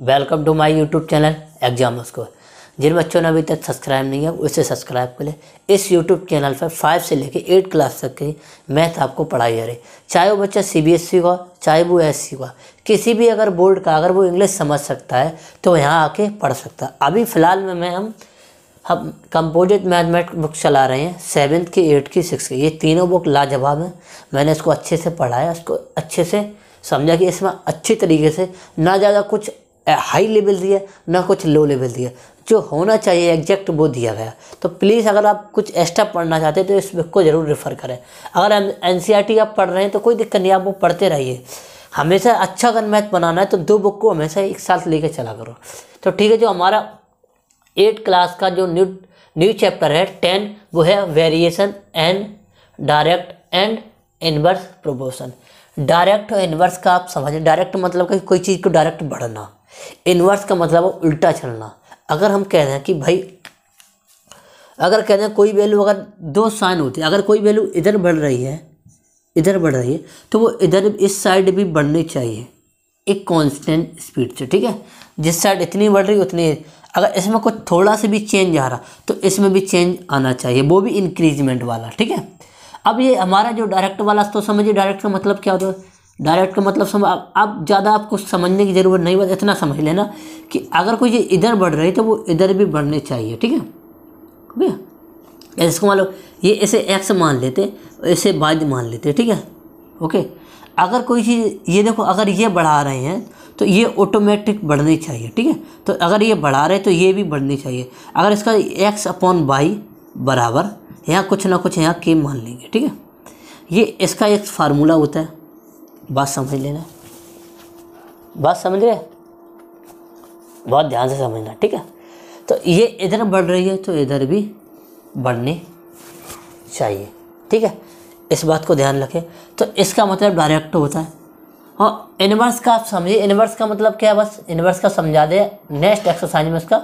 welcome to my YouTube channel exam score जिन बच्चों ने अभी तक सब्सक्राइब नहीं किया उसे सब्सक्राइब कर ले इस यूट्यूब चैनल पर फाइव से लेकर एट क्लास तक की मैथ आपको पढ़ाई जा रही चाहे वो बच्चा सी बी एस सी का चाहे वो एस सी e का किसी भी अगर बोर्ड का अगर वो इंग्लिश समझ सकता है तो यहाँ आके पढ़ सकता है अभी फ़िलहाल में मैं हम हम कंपोजिट मैथमेटिक्स बुक चला रहे हैं सेवन्थ की एट्थ की सिक्स की ये तीनों बुक लाजवाब हैं मैंने इसको अच्छे से पढ़ाया इसको अच्छे से समझा कि इसमें अच्छी तरीके से ना ज़्यादा कुछ हाई लेवल दिया ना कुछ लो लेवल दिया जो होना चाहिए एग्जैक्ट वो दिया गया तो प्लीज़ अगर आप कुछ एक्स्ट्रा पढ़ना चाहते हैं तो इस बुक को ज़रूर रेफ़र करें अगर एन e आप पढ़ रहे हैं तो कोई दिक्कत नहीं आप वो पढ़ते रहिए हमेशा अच्छा अगर मैथ बनाना है तो दो बुक को हमेशा एक साथ लेकर चला करो तो ठीक है जो हमारा एट क्लास का जो न्यू न्यू चैप्टर है टेन वो है variation and direct and inverse proportion direct और इनवर्स का आप समझें डायरेक्ट मतलब कि कोई चीज़ को डायरेक्ट बढ़ना इनवर्स का मतलब उल्टा चलना अगर हम कह दें कि भाई अगर कह दें कोई वैल्यू अगर दो साइन होती है अगर कोई वैल्यू इधर बढ़ रही है इधर बढ़ रही है तो वो इधर इस साइड भी बढ़नी चाहिए एक कांस्टेंट स्पीड से ठीक है जिस साइड इतनी बढ़ रही है उतनी अगर इसमें कुछ थोड़ा सा भी चेंज आ रहा तो इसमें भी चेंज आना चाहिए वो भी इंक्रीजमेंट वाला ठीक है अब ये हमारा जो डायरेक्ट वाला तो समझिए डायरेक्ट का मतलब क्या होता है डायरेक्ट का मतलब समझ अब ज़्यादा आपको समझने की ज़रूरत नहीं बस इतना समझ लेना कि अगर कोई ये इधर बढ़ रही तो वो इधर भी बढ़ने चाहिए ठीक है ठीक है इसको मान लो ये इसे एक्स मान लेते इसे बाद मान लेते ठीक है ओके अगर कोई चीज़ ये देखो अगर ये बढ़ा रहे हैं तो ये ऑटोमेटिक बढ़नी चाहिए ठीक है तो अगर ये बढ़ा रहे तो ये भी बढ़नी चाहिए अगर इसका एक्स अपॉन वाई बराबर यहाँ कुछ ना कुछ यहाँ के मान लेंगे ठीक है ये इसका एक फार्मूला होता है बात समझ लेना बात समझ रहे बहुत ध्यान से समझना ठीक है तो ये इधर बढ़ रही है तो इधर भी बढ़नी चाहिए ठीक है इस बात को ध्यान रखें तो इसका मतलब डायरेक्ट होता है और हाँ, इनवर्स का आप समझिए इनवर्स का मतलब क्या है बस इनवर्स का समझा दे नेक्स्ट एक्सरसाइज में उसका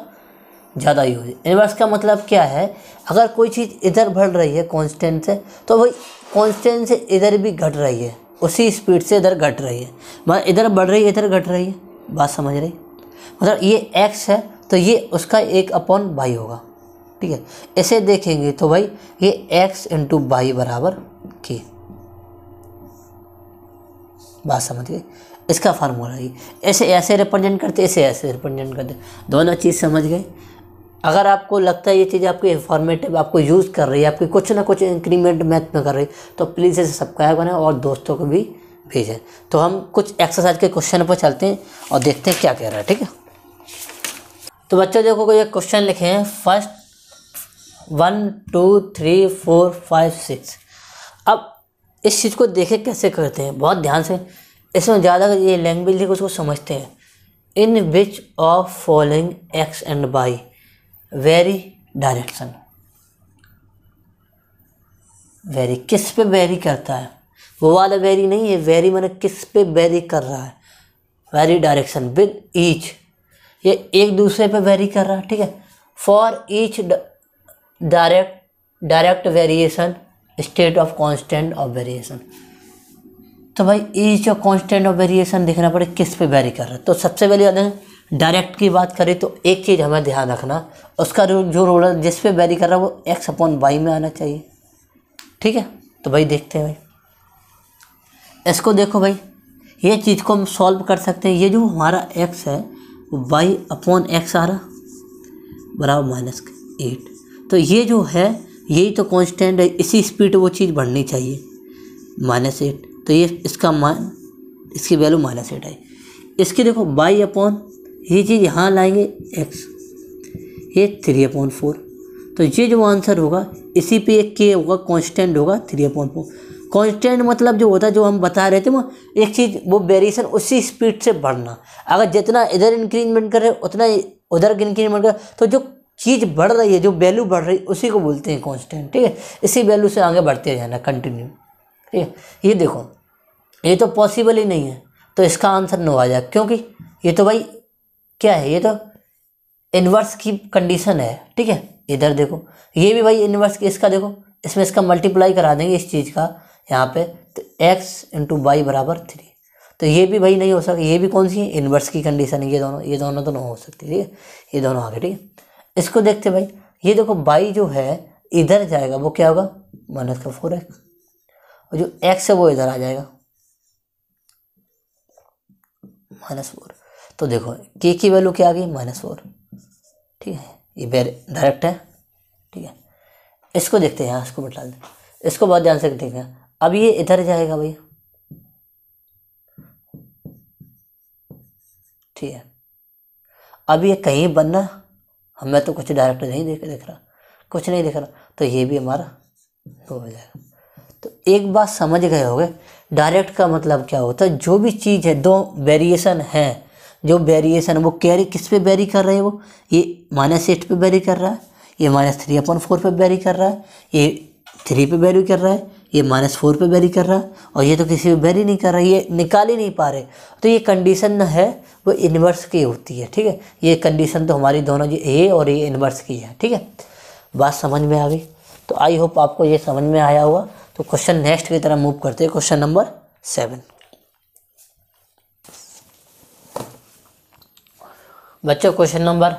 ज़्यादा यूज जाए इनवर्स का मतलब क्या है अगर कोई चीज़ इधर बढ़ रही है कॉन्स्टेंट से तो वही कॉन्स्टेंट से इधर भी घट रही है उसी स्पीड से इधर घट रही है मतलब इधर बढ़ रही है इधर घट रही है बात समझ रही मतलब ये एक्स है तो ये उसका एक अपॉन बाई होगा ठीक है इसे देखेंगे तो भाई ये एक्स इंटू बाई बराबर के बात समझ गए इसका फार्मूला ये ऐसे ऐसे रिप्रेजेंट करते ऐसे ऐसे रिप्रेजेंट करते दोनों चीज़ समझ गए अगर आपको लगता है ये चीज़ आपकी इंफॉर्मेटिव आपको यूज़ कर रही है आपकी कुछ ना कुछ इंक्रीमेंट मैथ में कर रही है तो प्लीज़ इसे सब्सक्राइब करें और दोस्तों को भी भेजें तो हम कुछ एक्सरसाइज के क्वेश्चन पर चलते हैं और देखते हैं क्या कह रहा है ठीक है तो बच्चों देखो ये क्वेश्चन लिखे हैं first one two three four five six इस चीज़ को देखे कैसे करते हैं बहुत ध्यान से इसमें ज़्यादा ये लैंग्वेज लिखे उसको समझते हैं in which of following X and Y vary direction vary किस पे वेरी करता है वो वाला वेरी नहीं है वेरी मैंने किस पे वेरी कर रहा है वेरी डायरेक्शन विद ईच ये एक दूसरे पे वेरी कर रहा है ठीक है for each direct direct variation state of constant of variation तो भाई ये ऑफ कांस्टेंट ऑफ वेरिएशन देखना पड़े किस पे वेरी कर रहा है तो सबसे पहले अगर डायरेक्ट की बात करें तो एक चीज़ हमें ध्यान रखना उसका जो रोल है जिस पे वेरी कर रहा है वो एक्स अपॉन वाई में आना चाहिए ठीक है तो भाई देखते हैं भाई इसको देखो भाई ये चीज़ को हम सॉल्व कर सकते हैं ये जो हमारा एक्स है वाई अपॉन एक्स आ रहा बराबर माइनस एट तो ये जो है यही तो कांस्टेंट है इसी स्पीड वो चीज़ बढ़नी चाहिए माइनस एट तो ये इसका मान इसकी वैल्यू माइनस एट है इसकी देखो बाई अपॉन ये चीज़ यहाँ लाएंगे एक्स ये थ्री अपॉन फोर तो ये जो आंसर होगा इसी पे एक के होगा कांस्टेंट होगा थ्री अपॉन फोर कांस्टेंट मतलब जो होता है जो हम बता रहे थे ना एक चीज़ वो वेरिएशन उसी स्पीड से बढ़ना अगर जितना इधर इंक्रीजमेंट करे उतना उधर इंक्रीजमेंट कर तो जो चीज़ बढ़ रही है जो वैल्यू बढ़ रही है उसी को बोलते हैं कॉन्स्टेंट ठीक है इसी वैल्यू से आगे बढ़ते जाना कंटिन्यू ठीक है ये देखो ये तो पॉसिबल ही नहीं है तो इसका आंसर नो आ जाए क्योंकि ये तो भाई क्या है ये तो इन्वर्स की कंडीशन है ठीक है इधर देखो ये भी भाई इन्वर्स की इसका देखो इसमें इसका मल्टीप्लाई करा देंगे इस चीज़ का यहाँ पे तो एक्स इंटू वाई बराबर थ्री तो ये भी भाई नहीं हो सकता ये भी कौन सी है इन्वर्स की कंडीशन है ये दोनों ये दोनों तो नहीं हो सकती ठीक है ये दोनों आगे ठीक है इसको देखते भाई ये देखो बाई जो है इधर जाएगा वो क्या होगा माइनस का फोर एक्स और जो एक्स है वो इधर आ जाएगा माइनस फोर तो देखो के की वैल्यू क्या आ गई माइनस फोर ठीक है ये बेर डायरेक्ट है ठीक है इसको देखते हैं इसको मिटा दें इसको बहुत ध्यान से देखते अब ये इधर जाएगा भाई ठीक है अब ये कहीं बनना हमें तो कुछ डायरेक्ट नहीं देख दिख रहा कुछ नहीं दिख रहा तो ये भी हमारा वो हो जाएगा तो एक बात समझ गए होगे डायरेक्ट का मतलब क्या होता है जो भी चीज़ है दो वेरिएशन है जो वेरिएशन वो कैरी किस पे बैरी कर रहे हैं वो ये माइनस एट पर बैरी कर रहा है ये माइनस थ्री अपॉन फोर पर बैरी कर रहा है ये थ्री पे बैरी कर रहा है ये माइनस फोर पर बैरी कर रहा है और ये तो किसी पर बैरी नहीं कर रहा ये निकाल ही नहीं पा रहे तो ये कंडीशन है वो इन्वर्स की होती है ठीक है ये कंडीशन तो हमारी दोनों जी ए और ये इन्वर्स की है ठीक है बात समझ में आ गई तो आई होप आपको ये समझ में आया हुआ तो क्वेश्चन नेक्स्ट की तरह मूव करते हैं क्वेश्चन नंबर सेवन बच्चों क्वेश्चन नंबर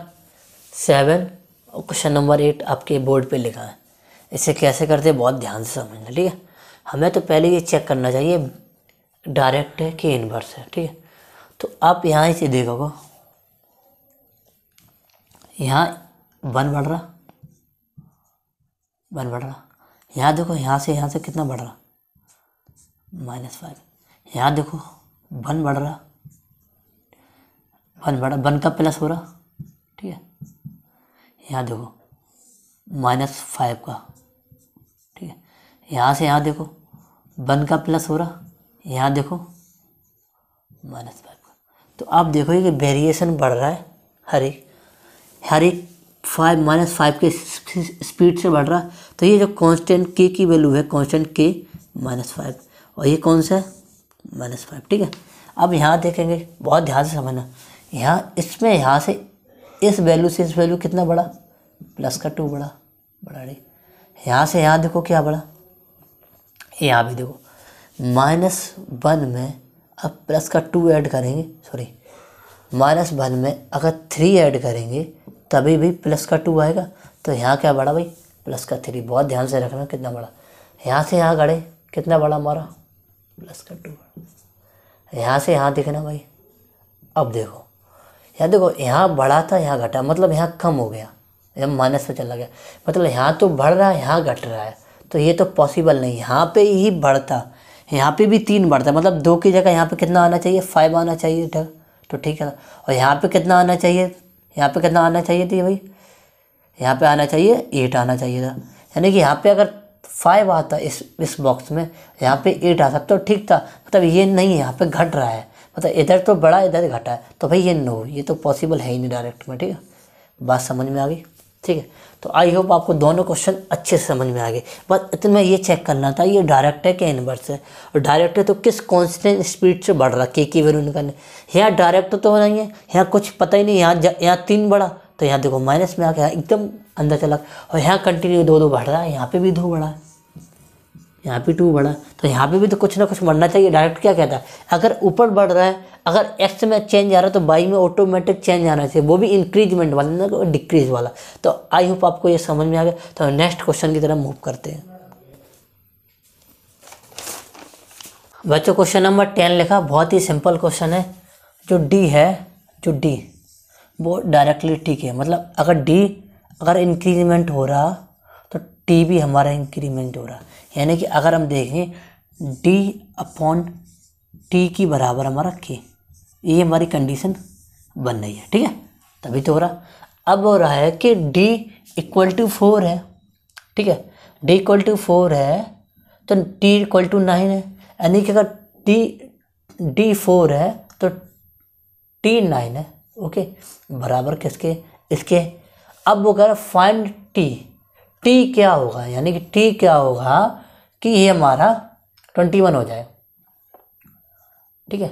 सेवन और क्वेश्चन नंबर एट आपके बोर्ड पे लिखा है इसे कैसे करते बहुत ध्यान से समझना ठीक है हमें तो पहले ये चेक करना चाहिए डायरेक्ट है कि इनवर्स है ठीक है तो आप यहाँ से देखोगे यहाँ वन बढ़ रहा वन बढ़ रहा यहाँ देखो यहाँ से यहाँ से कितना बढ़ रहा माइनस फाइव यहाँ देखो वन बढ़ रहा वन बढ़ा वन का प्लस हो रहा ठीक है यहाँ देखो माइनस फाइव का यहाँ से यहाँ देखो वन का प्लस हो रहा यहाँ देखो माइनस फाइव का तो आप देखोगे कि वेरिएशन बढ़ रहा है हर एक हर एक फाइव माइनस फाइव के स्पीड से बढ़ रहा है तो ये जो कांस्टेंट के की वैल्यू है कांस्टेंट के माइनस फाइव और ये कौन सा है माइनस फाइव ठीक है अब यहाँ देखेंगे बहुत ध्यान से समझना यहाँ इसमें यहाँ से इस वैल्यू से इस वैल्यू कितना बड़ा प्लस का टू बड़ा बड़ा डी यहाँ से यहाँ देखो क्या बड़ा यहाँ भी देखो माइनस वन में अब प्लस का टू ऐड करेंगे सॉरी माइनस वन में अगर थ्री ऐड करेंगे तभी भी प्लस का टू आएगा तो यहाँ क्या बड़ा भाई प्लस का थ्री बहुत ध्यान से रखना कितना बड़ा यहाँ से यहाँ गड़े कितना बड़ा हमारा प्लस का टू यहाँ से यहाँ देखना भाई अब देखो यहाँ देखो यहाँ बढ़ा था यहाँ घटा मतलब यहाँ कम हो गया यहाँ माइनस पर चला गया मतलब यहाँ तो बढ़ रहा है यहाँ घट रहा है तो ये तो पॉसिबल नहीं यहाँ पे ही बढ़ता यहाँ पे भी तीन बढ़ता मतलब दो की जगह यहाँ पे कितना आना चाहिए फाइव आना चाहिए तो ठीक है ना और यहाँ पे कितना आना चाहिए यहाँ पे कितना आना चाहिए थी भाई यहाँ पे आना चाहिए एट आना चाहिए था यानी कि यहाँ पे अगर फाइव आता इस इस बॉक्स में यहाँ पे एट आता तो ठीक था मतलब ये नहीं यहाँ पे घट रहा है मतलब इधर तो बड़ा इधर घटा है तो भाई ये नो ये तो पॉसिबल है ही नहीं डायरेक्ट में ठीक है बात समझ में आ गई ठीक है तो आई होप आपको दोनों क्वेश्चन अच्छे से समझ में आ गए बस इतना ये चेक करना था ये डायरेक्ट है कि इनवर्स है और डायरेक्ट है तो किस कॉन्स्टेंट स्पीड से बढ़ रहा के की वैल्यू निकालने यहाँ डायरेक्ट तो नहीं है यहाँ कुछ पता ही नहीं यहाँ यहाँ तीन बढ़ा तो यहाँ देखो माइनस में आ गया एकदम अंदर चला और यहाँ कंटिन्यू दो दो बढ़ रहा है यहाँ पर भी दो बढ़ा है यहाँ पे टू बढ़ा तो यहाँ पे भी तो कुछ ना कुछ बढ़ना चाहिए डायरेक्ट क्या कहता है अगर ऊपर बढ़ रहा है अगर एक्स में चेंज आ रहा है तो बाई में ऑटोमेटिक चेंज आना चाहिए वो भी इंक्रीजमेंट वाला ना डिक्रीज वाला तो आई होप आपको ये समझ में आ गया तो नेक्स्ट क्वेश्चन की तरफ मूव करते हैं बच्चों क्वेश्चन नंबर टेन लिखा बहुत ही सिंपल क्वेश्चन है जो डी है जो डी वो डायरेक्टली ठीक है मतलब अगर डी अगर इंक्रीजमेंट हो रहा टी भी हमारा इंक्रीमेंट हो रहा है यानी कि अगर हम देखें डी अपॉन टी की बराबर हमारा के ये हमारी कंडीशन बन रही है ठीक है तभी तो हो रहा अब हो रहा है कि डी इक्वल टू फोर है ठीक है डी इक्वल टू फोर है तो टी इक्वल टू नाइन है यानी कि अगर टी डी फोर है तो टी नाइन है ओके बराबर किसके इसके अब वो कह रहा फाइंड टी टी क्या होगा यानी कि टी क्या होगा कि ये हमारा ट्वेंटी वन हो जाए ठीक है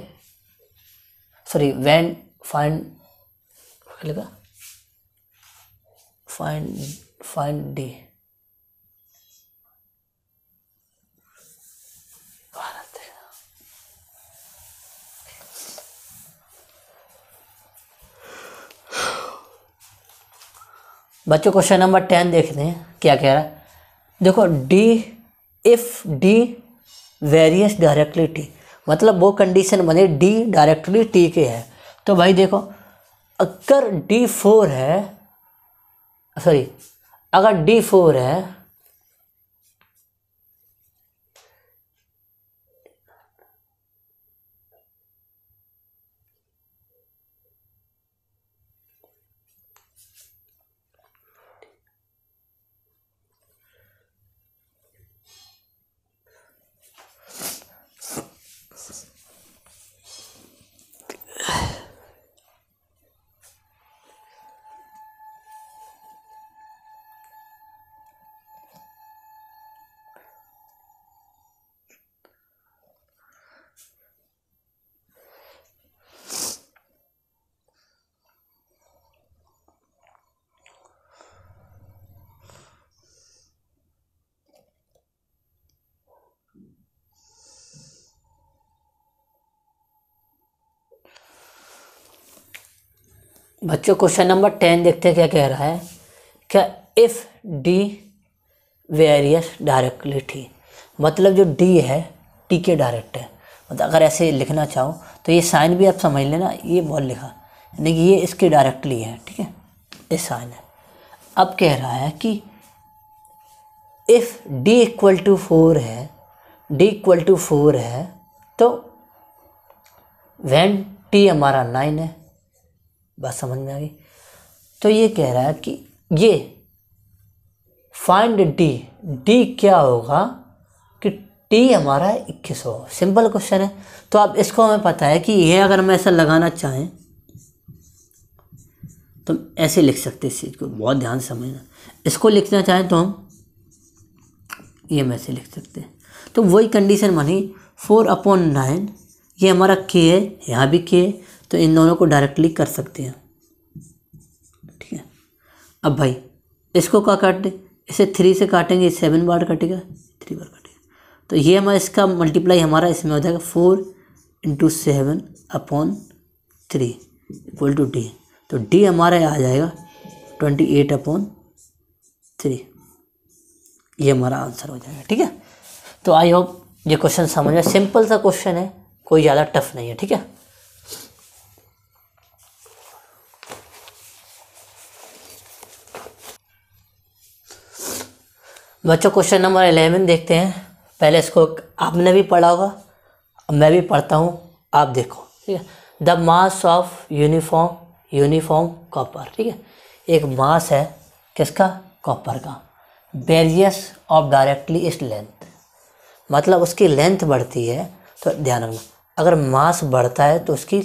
सॉरी वैन फाइंड लिखा फाइंड फाइंड डी बच्चों क्वेश्चन नंबर टेन देखते हैं क्या कह रहा है देखो D if D varies directly T मतलब वो कंडीशन बने डी डायरेक्टली टी के है तो भाई देखो अगर डी फोर है सॉरी अगर डी फोर है बच्चों क्वेश्चन नंबर टेन देखते हैं क्या कह रहा है क्या if D varies directly T मतलब जो डी है टी के डायरेक्ट है मतलब अगर ऐसे लिखना चाहो तो ये साइन भी आप समझ लेना ये बहुत लिखा यानी कि ये इसके डायरेक्टली है ठीक है ये साइन है अब कह रहा है कि if D equal to four है डी इक्वल टू फोर है तो वैन टी हमारा नाइन है बात समझ में आ गई तो ये कह रहा है कि ये फाइंड डी डी क्या होगा कि टी हमारा इक्कीस हो सिंपल क्वेश्चन है तो आप इसको हमें पता है कि ये अगर हम ऐसा लगाना चाहें तो ऐसे लिख सकते इस चीज़ को बहुत ध्यान समझना इसको लिखना चाहें तो हम ये हम ऐसे लिख सकते हैं तो वही कंडीशन मानी फोर अपॉन नाइन ये हमारा के है यहाँ भी के है तो इन दोनों को डायरेक्टली कर सकते हैं ठीक है अब भाई इसको क्या काट दें इसे थ्री से काटेंगे सेवन बार कटेगा थ्री बार कटेगा तो ये हमारा इसका मल्टीप्लाई हमारा इसमें हो जाएगा four into seven upon three equal to D तो डी हमारा आ जाएगा ट्वेंटी एट अपॉन थ्री ये हमारा आंसर हो जाएगा ठीक है तो आई होप ये क्वेश्चन समझ में सिंपल सा क्वेश्चन है कोई ज़्यादा टफ नहीं है ठीक है बच्चों क्वेश्चन नंबर एलेवन देखते हैं पहले इसको आपने भी पढ़ा होगा मैं भी पढ़ता हूँ आप देखो ठीक है the mass of uniform uniform copper ठीक है एक मास है किसका कॉपर का बेरियस ऑफ डायरेक्टली इस लेंथ मतलब उसकी लेंथ बढ़ती है तो ध्यान रखना अगर मास बढ़ता है तो उसकी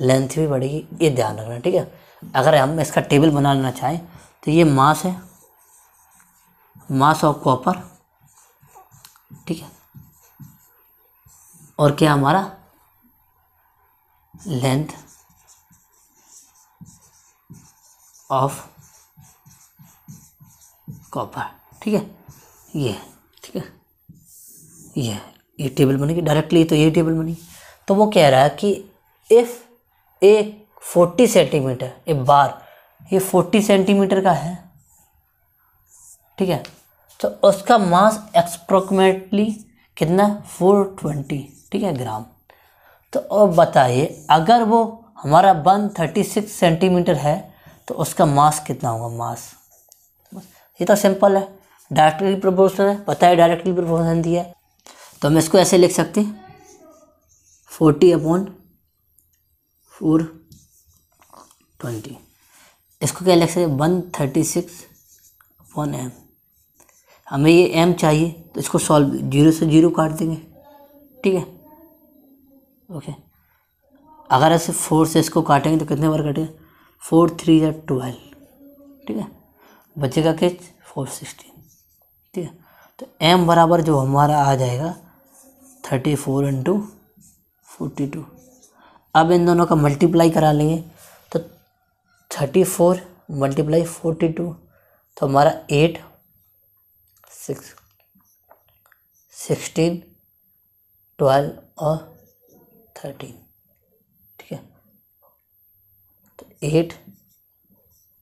लेंथ भी बढ़ेगी ये ध्यान रखना ठीक है अगर हम इसका टेबल बना लेना चाहें तो ये मास है मास ऑफ कॉपर ठीक है और क्या हमारा लेंथ ऑफ कॉपर ठीक है ये ठीक है ये ये टेबल बनेगी डायरेक्टली तो ये टेबल बनी तो वो कह रहा है कि इफ़ एक फोर्टी सेंटीमीटर ए बार ये फोर्टी सेंटीमीटर का है ठीक है तो उसका मास एक्सप्रोक्मेटली कितना फोर ट्वेंटी ठीक है ग्राम तो अब बताइए अगर वो हमारा वन थर्टी सिक्स सेंटीमीटर है तो उसका मास कितना होगा मास ये तो सिंपल है डायरेक्टली प्रोपोर्शनल है पता है डायरेक्टली प्रोपोर्शनल दिया है तो हम इसको ऐसे लिख सकते हैं फोर्टी अपॉन फोर ट्वेंटी इसको क्या लिख सकते one thirty six upon M हमें ये एम चाहिए तो इसको सॉल्व जीरो से जीरो काट देंगे ठीक है ओके अगर ऐसे फोर से इसको काटेंगे तो कितने बार काटेंगे फोर थ्री या ट्वेल्व ठीक है बचेगा केच फोर सिक्सटीन ठीक है तो एम बराबर जो हमारा आ जाएगा thirty four into forty two अब इन दोनों का मल्टीप्लाई करा लेंगे तो thirty four multiply forty two तो हमारा एट सिक्स सिक्सटीन ट्वेल्व और थर्टीन ठीक है तो एट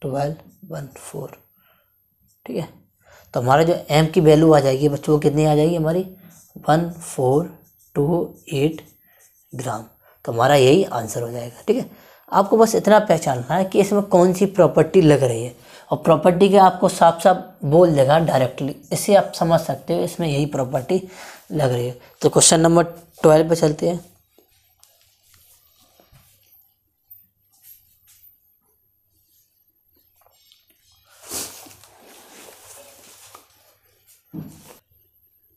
ट्वेल्व वन फोर ठीक है तो हमारा जो एम की वैल्यू आ जाएगी बच्चों कितनी आ जाएगी हमारी one four two eight gram तो हमारा यही आंसर हो जाएगा ठीक है आपको बस इतना पहचानना है कि इसमें कौन सी प्रॉपर्टी लग रही है और प्रॉपर्टी के आपको साफ साफ बोल देगा डायरेक्टली इसे आप समझ सकते हो इसमें यही प्रॉपर्टी लग रही है तो क्वेश्चन नंबर ट्वेल्व पर चलते हैं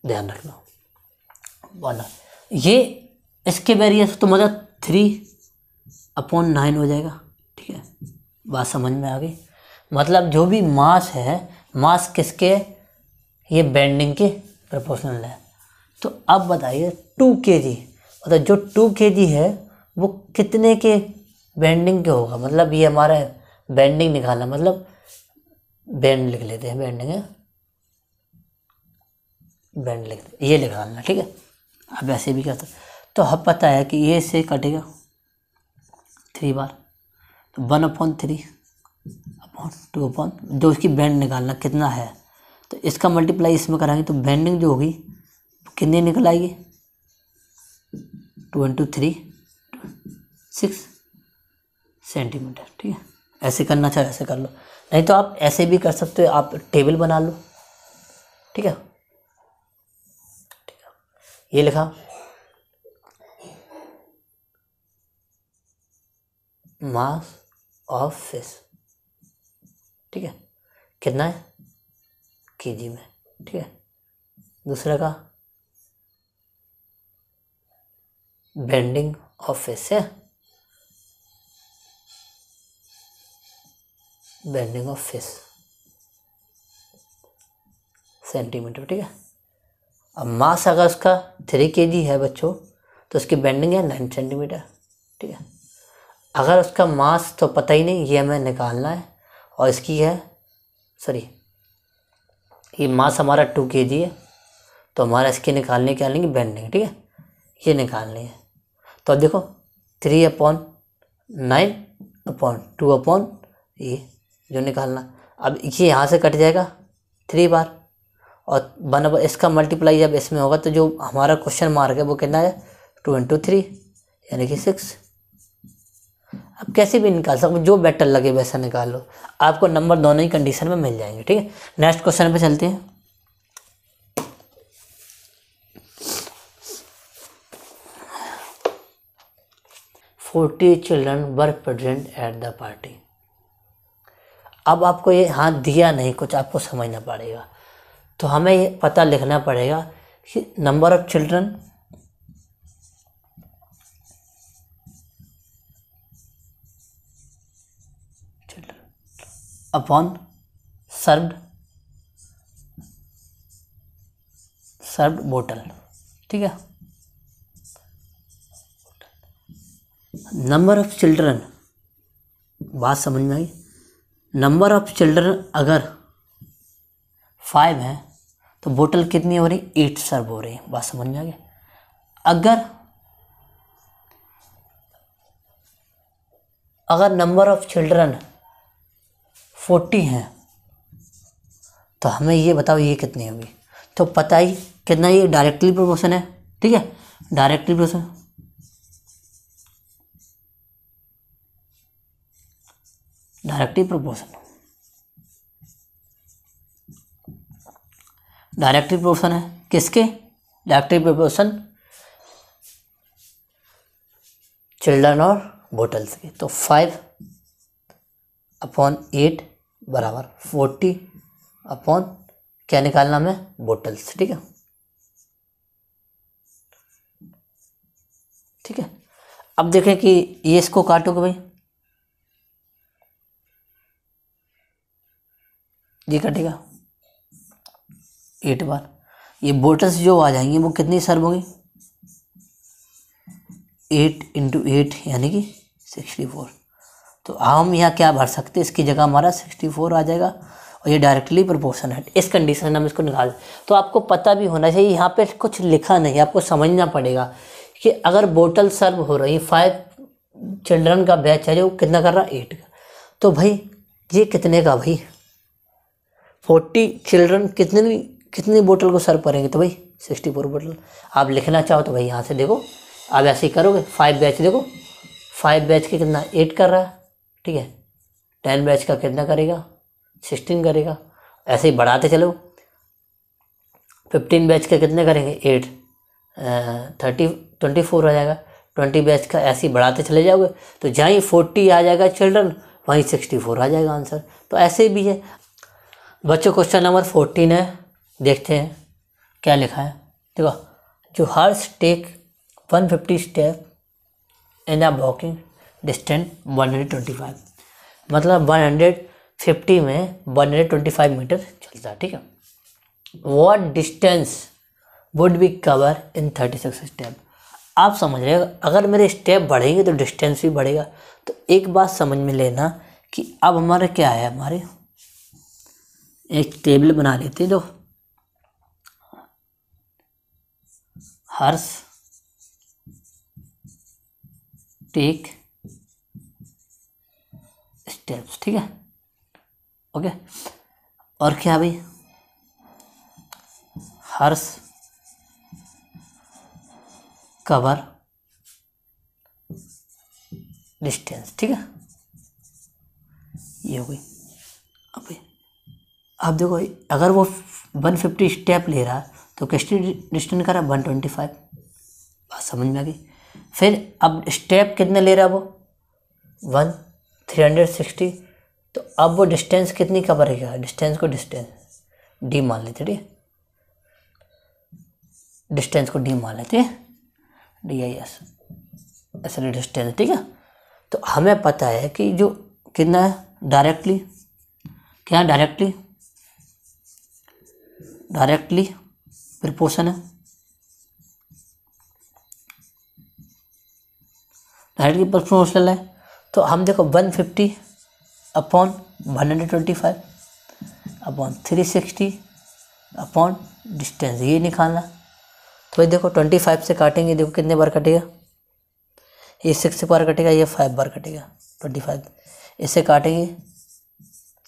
ध्यान रखना वन ये इसके वेरियस तो मतलब थ्री अपॉन नाइन हो जाएगा ठीक है बात समझ में आ गई मतलब जो भी मास है मास किसके ये बेंडिंग के प्रोपोर्शनल है तो अब बताइए टू के जी मतलब जो टू के जी है वो कितने के बेंडिंग के होगा मतलब ये हमारा बेंडिंग निकालना मतलब बैंड लिख लेते हैं बेंडिंग है बैंड लिख ये निकालना ठीक है अब ऐसे भी करते तो अब पता है कि ये से कटेगा थ्री बार तो one upon three two upon तो जो इसकी बैंड निकालना कितना है तो इसका मल्टीप्लाई इसमें कराएंगे तो बैंडिंग जो होगी कितनी निकल आएगी two into three six centimetre ठीक है ऐसे करना चाहे ऐसे कर लो नहीं तो आप ऐसे भी कर सकते हो आप टेबल बना लो ठीक है ठीक है ये लिखा मास ऑफ फिश ठीक है कितना है के जी में ठीक है दूसरा का बेंडिंग ऑफ फेस है बेंडिंग ऑफ फेस सेंटीमीटर ठीक है अब मास अगर उसका थ्री के जी है बच्चों तो उसकी बेंडिंग है नाइन सेंटीमीटर ठीक है अगर उसका मास तो पता ही नहीं ये हमें निकालना है और इसकी है सॉरी ये मास हमारा टू के जी है तो हमारा इसके निकालने क्या लेंगे बेंडिंग ठीक है ये निकालनी है तो अब देखो three upon nine upon two upon ये जो निकालना अब ये यहाँ से कट जाएगा थ्री बार और वन अब इसका मल्टीप्लाई जब इसमें होगा तो जो हमारा क्वेश्चन मार्क है वो कितना है टू इंटू थ्री यानी कि सिक्स आप कैसे भी निकाल सको जो बेटर लगे वैसा निकालो आपको नंबर दोनों ही कंडीशन में मिल जाएंगे ठीक है नेक्स्ट क्वेश्चन पे चलते हैं forty children were present at the party अब आपको ये हाथ दिया नहीं कुछ आपको समझना पड़ेगा तो हमें ये पता लिखना पड़ेगा कि number of children upon served served bottle ठीक है नंबर ऑफ चिल्ड्रन बात समझ में आई नंबर ऑफ चिल्ड्रन अगर फाइव है तो बोटल कितनी हो रही एट सर्व हो रही है बात समझ में आ गया अगर अगर नंबर ऑफ चिल्ड्रन फोर्टी हैं तो हमें ये बताओ ये कितनी होगी तो पता ही कितना ये डायरेक्टली प्रोपोर्शन है ठीक है directly proportion directly proportion directly proportion है किसके डायरेक्टली प्रोपोर्शन चिल्ड्रन और बोटल्स के तो फाइव अपॉन एट बराबर फोर्टी अपॉन क्या निकालना हमें बोटल्स ठीक है ठीक है अब देखें कि ये इसको काटोगे भाई ये कटेगा एट बार ये बोटल्स जो आ जाएंगे वो कितनी सर्व होगी एट इंटू एट यानी कि सिक्सटी फोर तो हम यहाँ क्या भर सकते हैं इसकी जगह हमारा सिक्सटी फोर आ जाएगा और ये डायरेक्टली प्रपोर्सन है इस कंडीशन हम इसको निकाल तो आपको पता भी होना चाहिए यहाँ पे कुछ लिखा नहीं आपको समझना पड़ेगा कि अगर बोटल सर्व हो रही फाइव चिल्ड्रन का बैच है जो कितना कर रहा है एट का तो भाई ये कितने का भाई फोर्टी चिल्ड्रन कितनी कितनी बोटल को सर्व करेंगे तो भाई सिक्सटी फोर बोटल आप लिखना चाहो तो भाई यहाँ से देखो आप ऐसे ही करोगे फाइव बैच देखो फाइव बैच के कितना एट कर रहा है ठीक है टेन बैच का कितना करेगा सिक्सटीन करेगा ऐसे ही बढ़ाते चलो फिफ्टीन बैच का कितने करेंगे एट थर्टी ट्वेंटी फोर आ जाएगा ट्वेंटी बैच का ऐसे ही बढ़ाते चले जाओगे तो जहाँ फोर्टी आ जाएगा चिल्ड्रन वहीं सिक्सटी फोर आ जाएगा आंसर तो ऐसे भी है बच्चों क्वेश्चन नंबर फोर्टीन है देखते हैं क्या लिखा है देखो जो horse take one fifty step in a walking distance 125 मतलब 150 में 125 मीटर चलता है ठीक है what distance would be cover in 36 step आप समझ रहे हो अगर मेरे स्टेप बढ़ेंगे तो डिस्टेंस भी बढ़ेगा तो एक बात समझ में लेना कि अब हमारा क्या है हमारे एक टेबल बना लेते हैं जो हर्ष टेक स्टेप्स ठीक है ओके और क्या भाई हर्ष कवर डिस्टेंस ठीक है ये हो गई अब अब देखो अगर वो 150 स्टेप ले रहा तो कैसे डिस्टेंस कर रहा 125 बात समझ में आ गई फिर अब स्टेप कितने ले रहा वो वन थ्री हंड्रेड सिक्सटी तो अब वो डिस्टेंस कितनी का बढ़ेगा डिस्टेंस को डिस्टेंस डी मान लेते ठीक डिस्टेंस को डी मान लेते डी आई एस ऐसा डिस्टेंस ठीक है तो हमें पता है कि जो कितना है डायरेक्टली क्या डायरेक्टली डायरेक्टली प्रिपोर्शन है डायरेक्टली प्रोपोर्शनल है तो हम देखो one fifty upon one hundred twenty five upon three sixty upon distance ये निकालना तो भाई देखो ट्वेंटी फाइव से काटेंगे देखो कितने बार कटेगा ये सिक्स से बार कटेगा ये फाइव बार कटेगा ट्वेंटी फाइव इससे काटेंगे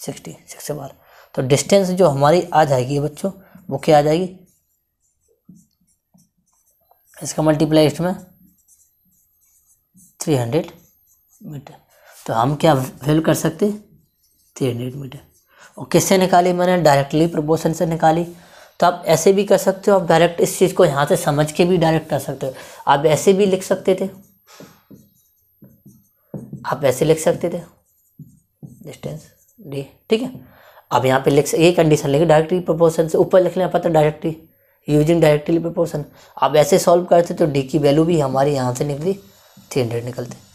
सिक्सटी सिक्स से बार तो डिस्टेंस जो हमारी आ जाएगी बच्चों वो क्या आ जाएगी इसका मल्टीप्लाई इसमें थ्री हंड्रेड मीटर तो हम क्या वैल्यू कर सकते थ्री हंड्रेड मीटर और किससे निकाली मैंने डायरेक्टली प्रपोर्शन से निकाली तो आप ऐसे भी कर सकते हो आप डायरेक्ट इस चीज़ को यहाँ से समझ के भी डायरेक्ट कर सकते हो आप ऐसे भी लिख सकते थे आप ऐसे लिख सकते थे डिस्टेंस डी ठीक है अब यहाँ पे लिख ये कंडीशन लिखे डायरेक्टली प्रपोर्शन से ऊपर लिख लें पता डायरेक्टली यूजिंग डायरेक्टली प्रपोर्सन आप ऐसे सॉल्व करते तो डी की वैल्यू भी हमारे यहाँ से निकली थ्री हंड्रेड निकलते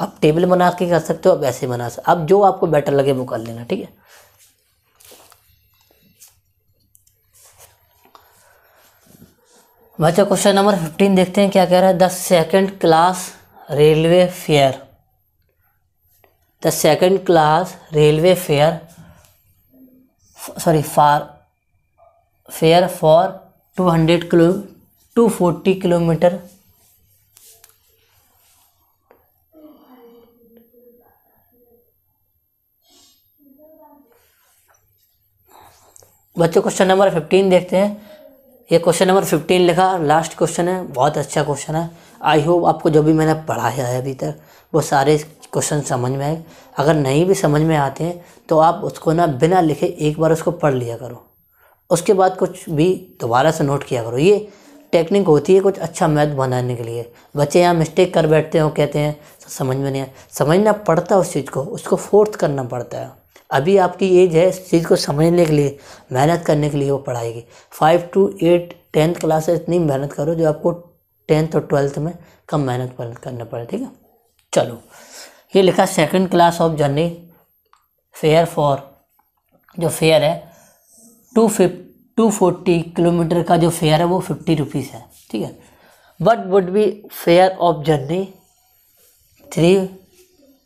आप टेबल बना के कर सकते हो आप ऐसे बना सकते अब जो आपको बेटर लगे वो कर लेना ठीक है बच्चा क्वेश्चन नंबर फिफ्टीन देखते हैं क्या कह रहा है the second class railway fare the second class railway fare sorry for fare for two hundred kilo two forty kilometre बच्चों क्वेश्चन नंबर फिफ्टीन देखते हैं ये क्वेश्चन नंबर फिफ्टीन लिखा लास्ट क्वेश्चन है बहुत अच्छा क्वेश्चन है आई होप आपको जो भी मैंने पढ़ाया है अभी तक वो सारे क्वेश्चन समझ में आए अगर नहीं भी समझ में आते हैं तो आप उसको ना बिना लिखे एक बार उसको पढ़ लिया करो उसके बाद कुछ भी दोबारा से नोट किया करो ये टेक्निक होती है कुछ अच्छा मैथ बनाने के लिए बच्चे यहाँ मिस्टेक कर बैठते हो कहते हैं समझ में नहीं आया समझना पड़ता है उस चीज़ को उसको फोर्थ करना पड़ता है अभी आपकी एज है इस चीज़ को समझने के लिए मेहनत करने के लिए वो पढ़ाएगी five to eight tenth class है इतनी मेहनत करो जो आपको टेंथ और ट्वेल्थ में कम मेहनत करना पड़े ठीक है चलो ये लिखा second class of journey fare for जो फेयर है टू फिफ टू फोर्टी किलोमीटर का जो फेयर है वो फिफ्टी रुपीज़ है ठीक है but would be fare of journey three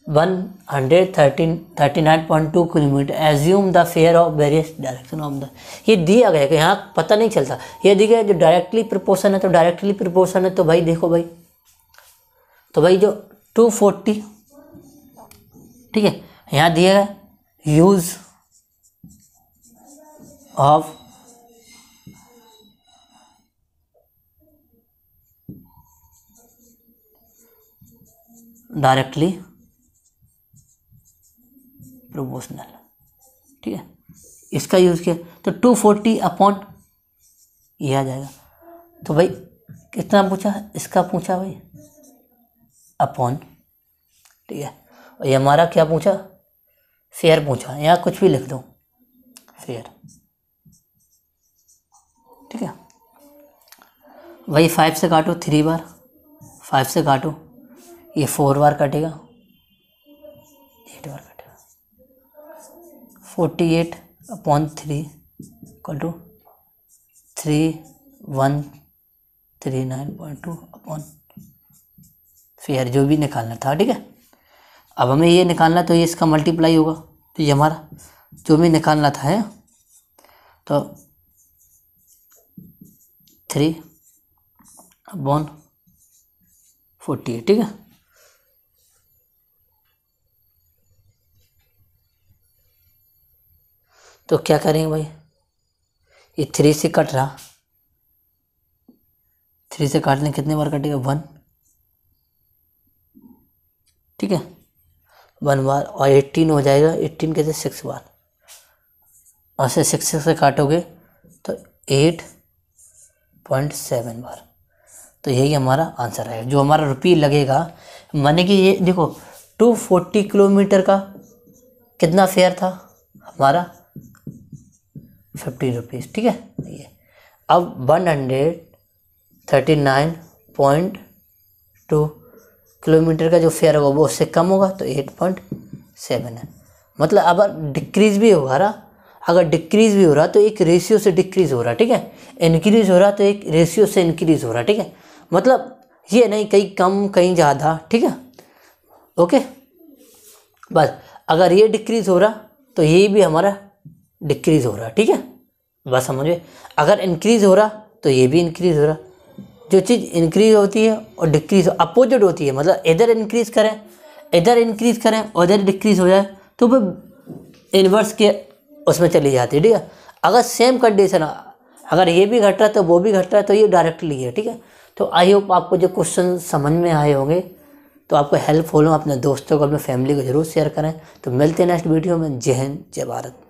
139.2 kilometre assume the fare of various direction of the ये दिया गया कि यहाँ पता नहीं चलता ये दिया जो डायरेक्टली प्रपोर्सन है तो डायरेक्टली प्रपोर्सन है तो भाई देखो भाई तो भाई जो 240 ठीक है यहाँ दिया गया यूज ऑफ डायरेक्टली प्रोपोर्शनल ठीक है इसका यूज़ किया तो टू फोर्टी अपॉन ये आ जाएगा तो भाई कितना पूछा इसका पूछा भाई अपॉन ठीक है और ये हमारा क्या पूछा शेयर पूछा यहाँ कुछ भी लिख दो शेयर ठीक है वही फाइव से काटो थ्री बार फाइव से काटो ये फोर बार कटेगा forty eight upon three equal to three one three nine point two upon fare जो भी निकालना था ठीक है अब हमें ये निकालना तो ये इसका मल्टीप्लाई होगा तो ये हमारा जो भी निकालना था है तो थ्री अपॉन फोर्टी एट ठीक है तो क्या करेंगे भाई ये थ्री से कट रहा थ्री से काटने कितने बार कटेगा वन ठीक है वन बार और एट्टीन हो जाएगा एट्टीन कहते सिक्स बार और से सिक्स से काटोगे तो एट पॉइंट सेवन बार तो यही हमारा आंसर है जो हमारा रुपये लगेगा माने कि ये देखो टू फोर्टी किलोमीटर का कितना फेयर था हमारा फिफ्टीन रुपीज़ ठीक है ये अब one hundred thirty nine point two kilometre का जो फेयर होगा वो उससे कम होगा तो एट पॉइंट सेवन है मतलब अगर डिक्रीज़ भी होगा रहा अगर डिक्रीज़ भी हो रहा तो एक रेशियो से डिक्रीज़ हो रहा ठीक है इनक्रीज़ हो रहा तो एक रेशियो से इनक्रीज़ हो रहा ठीक है मतलब ये नहीं कहीं कम कहीं ज़्यादा ठीक है ओके बस अगर ये डिक्रीज़ हो रहा तो ये भी हमारा डिक्रीज़ हो रहा है ठीक है बस समझिए अगर इंक्रीज़ हो रहा तो ये भी इंक्रीज़ हो रहा जो चीज़ इंक्रीज़ होती है और डिक्रीज़ अपोजिट होती है मतलब इधर इंक्रीज़ करें इधर इंक्रीज़ करें और इधर डिक्रीज़ हो जाए तो वो इन्वर्स के उसमें चली जाती है ठीक है अगर सेम कंडीशन अगर ये भी घट रहा है तो वो भी घट रहा है तो ये डायरेक्टली है ठीक है तो आई होप आपको जो क्वेश्चन समझ में आए होंगे तो आपको हेल्प हो अपने दोस्तों को अपने फैमिली को ज़रूर शेयर करें तो मिलते हैं नेक्स्ट वीडियो में जय हिंद जय भारत